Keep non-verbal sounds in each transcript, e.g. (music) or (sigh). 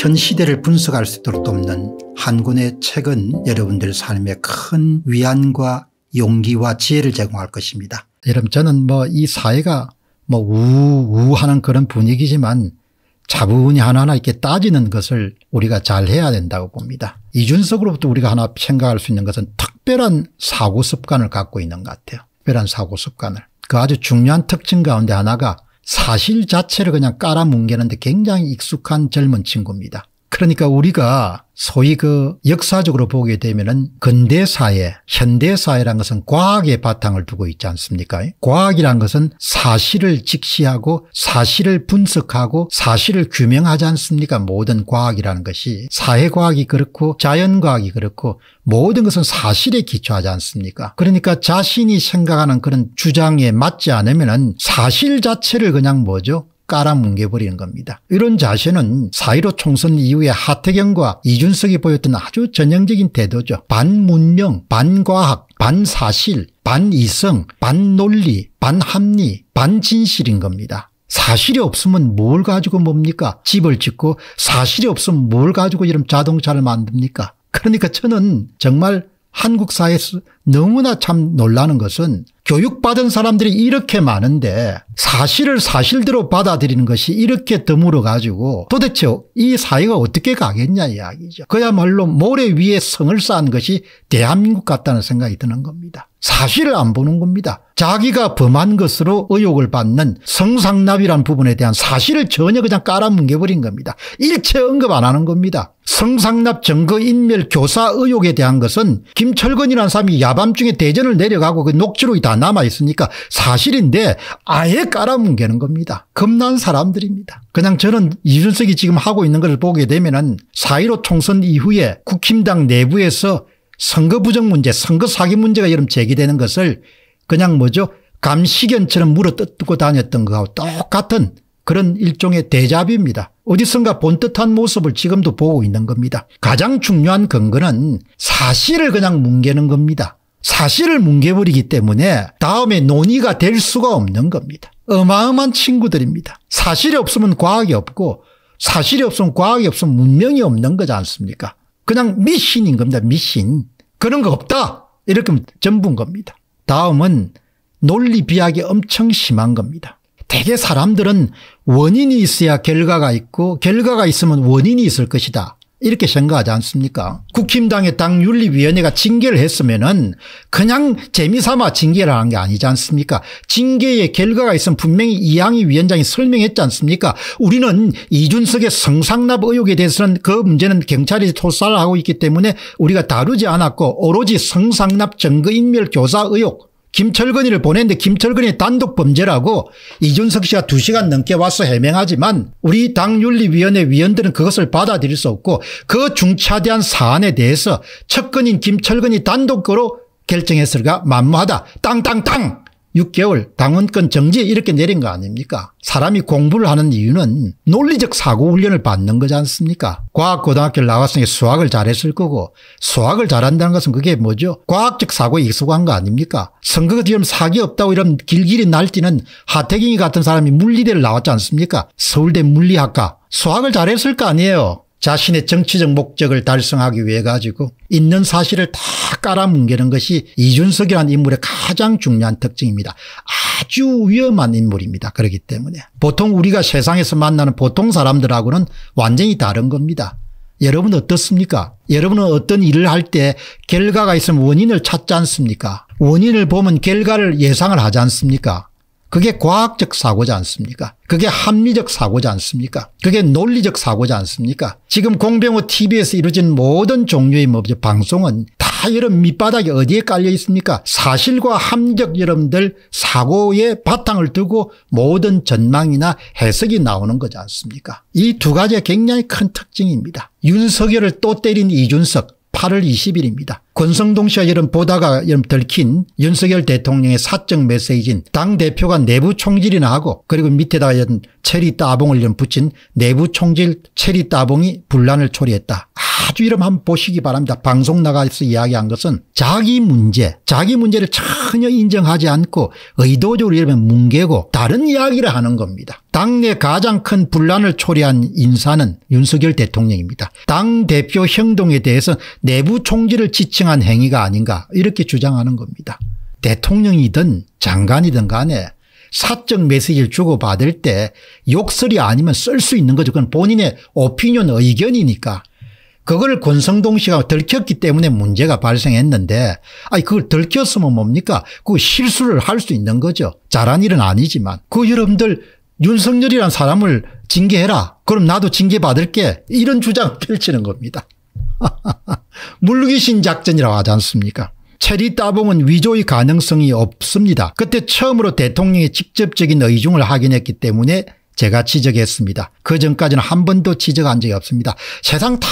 현 시대를 분석할 수 있도록 돕는 한 권의 책은 여러분들 삶에 큰 위안과 용기와 지혜를 제공할 것입니다. 여러분 저는 뭐 이 사회가 뭐 우우하는 그런 분위기지만 자분이 하나하나 이렇게 따지는 것을 우리가 잘 해야 된다고 봅니다. 이준석으로부터 우리가 하나 생각할 수 있는 것은 특별한 사고 습관을 갖고 있는 것 같아요. 특별한 사고 습관을. 그 아주 중요한 특징 가운데 하나가 사실 자체를 그냥 깔아뭉개는데 굉장히 익숙한 젊은 친구입니다. 그러니까 우리가 소위 그 역사적으로 보게 되면은 근대사회, 현대사회란 것은 과학의 바탕을 두고 있지 않습니까? 과학이란 것은 사실을 직시하고 사실을 분석하고 사실을 규명하지 않습니까? 모든 과학이라는 것이 사회과학이 그렇고 자연과학이 그렇고 모든 것은 사실에 기초하지 않습니까? 그러니까 자신이 생각하는 그런 주장에 맞지 않으면은 사실 자체를 그냥 뭐죠? 깔아뭉개버리는 겁니다. 이런 자세는 4 1 5 총선 이후에 하태경과 이준석이 보였던 아주 전형적인 태도죠. 반문명, 반과학, 반사실, 반이성, 반논리, 반합리, 반진실인 겁니다. 사실이 없으면 뭘 가지고 뭡니까? 집을 짓고 사실이 없으면 뭘 가지고 이런 자동차를 만듭니까? 그러니까 저는 정말 한국 사회에서 너무나 참 놀라는 것은 교육받은 사람들이 이렇게 많은데 사실을 사실대로 받아들이는 것이 이렇게 드물어 가지고 도대체 이 사회가 어떻게 가겠냐 이야기죠. 그야말로 모래 위에 성을 쌓은 것이 대한민국 같다는 생각이 드는 겁니다. 사실을 안 보는 겁니다. 자기가 범한 것으로 의혹을 받는 성상납이란 부분에 대한 사실을 전혀 그냥 깔아뭉개버린 겁니다. 일체 언급 안 하는 겁니다. 성상납 증거인멸 교사 의혹에 대한 것은 김철근이라는 사람이 야 밤중에 대전을 내려가고 그 녹취록이 다 남아있으니까 사실인데 아예 깔아뭉개는 겁니다. 겁난 사람들입니다. 그냥 저는 이준석이 지금 하고 있는 것을 보게 되면 은4.15 총선 이후에 국힘당 내부에서 선거 부정 문제 선거 사기 문제가 여름 제기되는 것을 그냥 뭐죠 감시견처럼 물어뜯고 다녔던 것하고 똑같은 그런 일종의 대자비입니다. 어디선가 본뜻한 모습을 지금도 보고 있는 겁니다. 가장 중요한 근거는 사실을 그냥 뭉개는 겁니다. 사실을 뭉개버리기 때문에 다음에 논의가 될 수가 없는 겁니다. 어마어마한 친구들입니다. 사실이 없으면 과학이 없고 사실이 없으면 과학이 없으면 문명이 없는 거지 않습니까? 그냥 미신인 겁니다. 미신. 그런 거 없다. 이렇게 전부인 겁니다. 다음은 논리 비약이 엄청 심한 겁니다. 대개 사람들은 원인이 있어야 결과가 있고 결과가 있으면 원인이 있을 것이다. 이렇게 생각하지 않습니까 국힘당의 당윤리위원회가 징계를 했으면 은 그냥 재미삼아 징계를 한게 아니지 않습니까 징계의 결과가 있으면 분명히 이항희 위원장이 설명했지 않습니까 우리는 이준석의 성상납 의혹에 대해서는 그 문제는 경찰이 조사를 하고 있기 때문에 우리가 다루지 않았고 오로지 성상납 증거인멸 교사 의혹 김철근이를 보냈는데 김철근이 단독 범죄라고 이준석 씨가 2시간 넘게 와서 해명하지만 우리 당 윤리위원회 위원들은 그것을 받아들일 수 없고 그 중차대한 사안에 대해서 첫근인 김철근이 단독으로 결정했을까 만무하다. 땅땅땅 6개월 당원권 정지 이렇게 내린 거 아닙니까 사람이 공부를 하는 이유는 논리적 사고 훈련을 받는 거지 않습니까 과학고등학교를 나왔으니 수학을 잘했을 거고 수학을 잘한다는 것은 그게 뭐죠 과학적 사고에 익숙한 거 아닙니까 선거가 지금 사기 없다고 이런 길길이 날뛰는 하태경이 같은 사람이 물리대를 나왔지 않습니까 서울대 물리학과 수학을 잘했을 거 아니에요 자신의 정치적 목적을 달성하기 위해 가지고 있는 사실을 다 깔아뭉개는 것이 이준석이라는 인물의 가장 중요한 특징입니다. 아주 위험한 인물입니다. 그렇기 때문에 보통 우리가 세상에서 만나는 보통 사람들하고는 완전히 다른 겁니다. 여러분 어떻습니까? 여러분은 어떤 일을 할 때 결과가 있으면 원인을 찾지 않습니까? 원인을 보면 결과를 예상을 하지 않습니까? 그게 과학적 사고지 않습니까 그게 합리적 사고지 않습니까 그게 논리적 사고지 않습니까 지금 공병호 tv에서 이루어진 모든 종류의 방송은 다 이런 밑바닥에 어디에 깔려 있습니까 사실과 합리적 여러분들 사고의 바탕을 두고 모든 전망이나 해석이 나오는 거지 않습니까 이 두 가지가 굉장히 큰 특징입니다 윤석열을 또 때린 이준석 8월 20일입니다. 권성동 씨와 여름 보다가 여름 들킨 윤석열 대통령의 사적 메시지인 당대표가 내부 총질이나 하고 그리고 밑에다가 체리 따봉을 붙인 내부 총질 체리 따봉이 분란을 초래했다. 아주 이름 한번 보시기 바랍니다. 방송 나가서 이야기한 것은 자기 문제 자기 문제를 전혀 인정하지 않고 의도적으로 이러면 뭉개고 다른 이야기를 하는 겁니다. 당내 가장 큰 분란을 초래한 인사는 윤석열 대통령입니다. 당대표 행동에 대해서 내부 총질을 지칭한 행위가 아닌가 이렇게 주장하는 겁니다. 대통령이든 장관이든 간에 사적 메시지를 주고받을 때 욕설이 아니면 쓸 수 있는 거죠. 그건 본인의 오피니언 의견이니까 그걸 권성동 씨가 들켰기 때문에 문제가 발생했는데 아니 그걸 들켰으면 뭡니까 그 실수를 할 수 있는 거죠 잘한 일은 아니지만 그 여러분들 윤석열이란 사람을 징계해라 그럼 나도 징계받을게 이런 주장 펼치는 겁니다 (laughs) 물귀신 작전이라고 하지 않습니까 체리 따봉은 위조의 가능성이 없습니다 그때 처음으로 대통령의 직접적인 의중을 확인했기 때문에 제가 지적했습니다. 그 전까지는 한 번도 지적한 적이 없습니다. 세상 다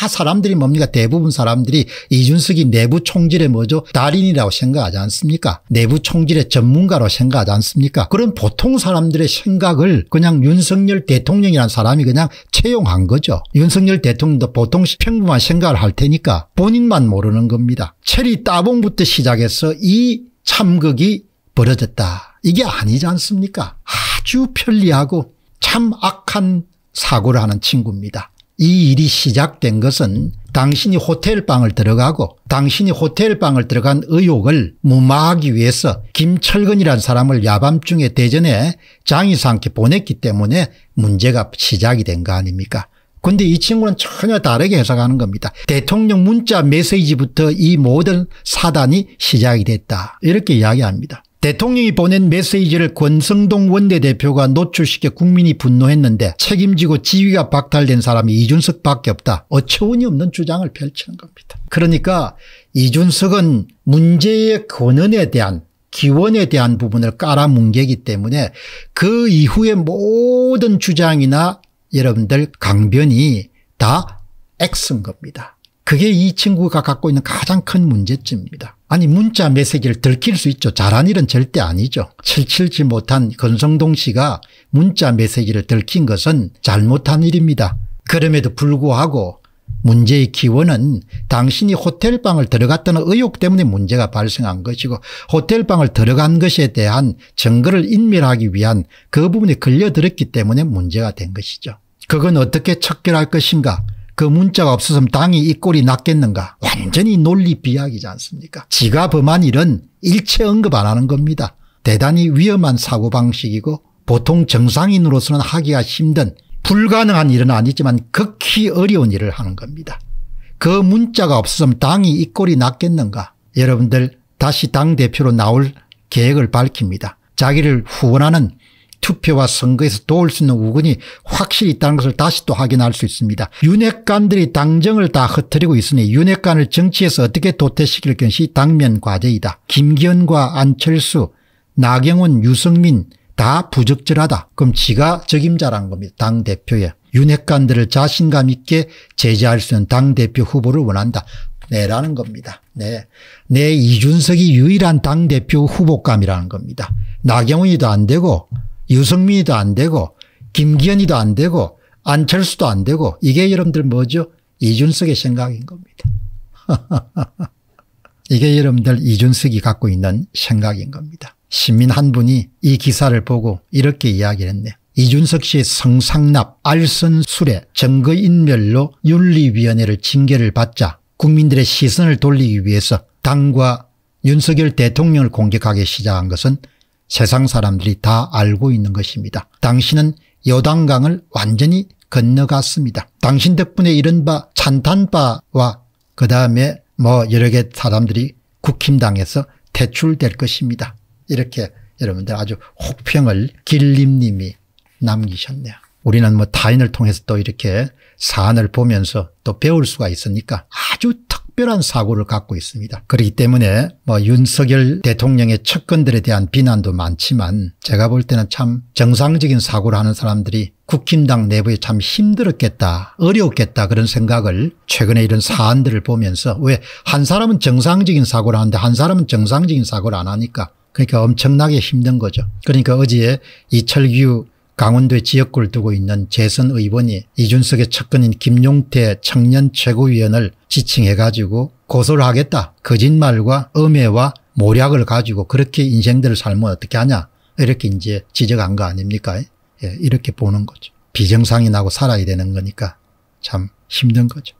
다 사람들이 뭡니까 대부분 사람들이 이준석이 내부 총질의 뭐죠 달인이라고 생각하지 않습니까 내부 총질의 전문가로 생각하지 않습니까 그런 보통 사람들의 생각을 그냥 윤석열 대통령이라는 사람이 그냥 채용한 거죠 윤석열 대통령도 보통 평범한 생각을 할 테니까 본인만 모르는 겁니다 체리 따봉부터 시작해서 이 참극이 벌어졌다 이게 아니지 않습니까 아주 편리하고 참 악한 사고를 하는 친구입니다. 이 일이 시작된 것은 당신이 호텔방을 들어가고 당신이 호텔방을 들어간 의혹을 무마하기 위해서 김철근이란 사람을 야밤중에 대전에 장의사한 보냈기 때문에 문제가 시작이 된 거 아닙니까 근데 이 친구는 전혀 다르게 해석하는 겁니다. 대통령 문자 메시지부터 이 모든 사단이 시작이 됐다. 이렇게 이야기합니다. 대통령이 보낸 메시지를 권성동 원내대표가 노출시켜 국민이 분노했는데 책임지고 지위가 박탈된 사람이 이준석밖에 없다. 어처구니 없는 주장을 펼치는 겁니다. 그러니까 이준석은 문제의 권원에 대한 기원에 대한 부분을 깔아뭉개기 때문에 그 이후의 모든 주장이나 여러분들 강변이 다 X인 겁니다. 그게 이 친구가 갖고 있는 가장 큰 문제점입니다. 아니 문자 메시지를 들킬 수 있죠. 잘한 일은 절대 아니죠. 칠칠지 못한 건성동 씨가 문자 메시지를 들킨 것은 잘못한 일입니다. 그럼에도 불구하고 문제의 기원은 당신이 호텔방을 들어갔다는 의혹 때문에 문제가 발생한 것이고 호텔방을 들어간 것에 대한 증거를 인멸하기 위한 그 부분에 걸려들었기 때문에 문제가 된 것이죠. 그건 어떻게 척결할 것인가 그 문자가 없었으면 당이 이 꼴이 낫겠는가 완전히 논리 비약이지 않습니까 지가 범한 일은 일체 언급 안 하는 겁니다. 대단히 위험한 사고방식이고 보통 정상인으로서는 하기가 힘든 불가능한 일은 아니지만 극히 어려운 일을 하는 겁니다. 그 문자가 없으면 당이 이 꼴이 낫겠는가 여러분들 다시 당대표로 나올 계획을 밝힙니다. 자기를 후원하는 투표와 선거에서 도울 수 있는 우군이 확실히 있다는 것을 다시 또 확인할 수 있습니다. 윤핵관들이 당정을 다 흩트리고 있으니 윤핵관을 정치에서 어떻게 도태시킬 것이 당면 과제이다. 김기현과 안철수 나경원 유승민 다 부적절하다. 그럼 지가 적임자란 겁니다. 당대표에. 윤핵관들을 자신감 있게 제재할 수 있는 당대표 후보를 원한다. 네라는 겁니다. 네. 내 이준석이 유일한 당대표 후보감이라는 겁니다. 나경원이도 안 되고 유승민이도 안 되고 김기현이도 안 되고 안철수도 안 되고 이게 여러분들 뭐죠? 이준석의 생각인 겁니다. (laughs) 이게 여러분들 이준석이 갖고 있는 생각인 겁니다. 시민 한 분이 이 기사를 보고 이렇게 이야기를 했네요. 이준석 씨의 성상납 알선술에 증거인멸로 윤리위원회를 징계를 받자 국민들의 시선을 돌리기 위해서 당과 윤석열 대통령을 공격하기 시작한 것은 세상 사람들이 다 알고 있는 것입니다. 당신은 여당강을 완전히 건너갔습니다. 당신 덕분에 이른바 찬탄바와 그 다음에 뭐 여러 개 사람들이 국힘당에서 퇴출될 것입니다. 이렇게 여러분들 아주 혹평을 길림님이 남기셨네요. 우리는 뭐 타인을 통해서 또 이렇게 사안을 보면서 또 배울 수가 있으니까 아주 특별한 사고를 갖고 있습니다. 그렇기 때문에 뭐 윤석열 대통령의 측근들에 대한 비난도 많지만 제가 볼 때는 참 정상적인 사고를 하는 사람들이 국힘당 내부에 참 힘들었겠다 어려웠겠다 그런 생각을 최근에 이런 사안들을 보면서 왜 한 사람은 정상적인 사고를 하는데 한 사람은 정상적인 사고를 안 하니까 그러니까 엄청나게 힘든 거죠. 그러니까 어제 이철규 강원도에 지역구를 두고 있는 재선 의원이 이준석의 측근인 김용태 청년 최고위원을 지칭해가지고 고소를 하겠다. 거짓말과 음해와 모략을 가지고 그렇게 인생들을 살면 어떻게 하냐. 이렇게 이제 지적한 거 아닙니까? 예, 이렇게 보는 거죠. 비정상이 나고 살아야 되는 거니까 참 힘든 거죠.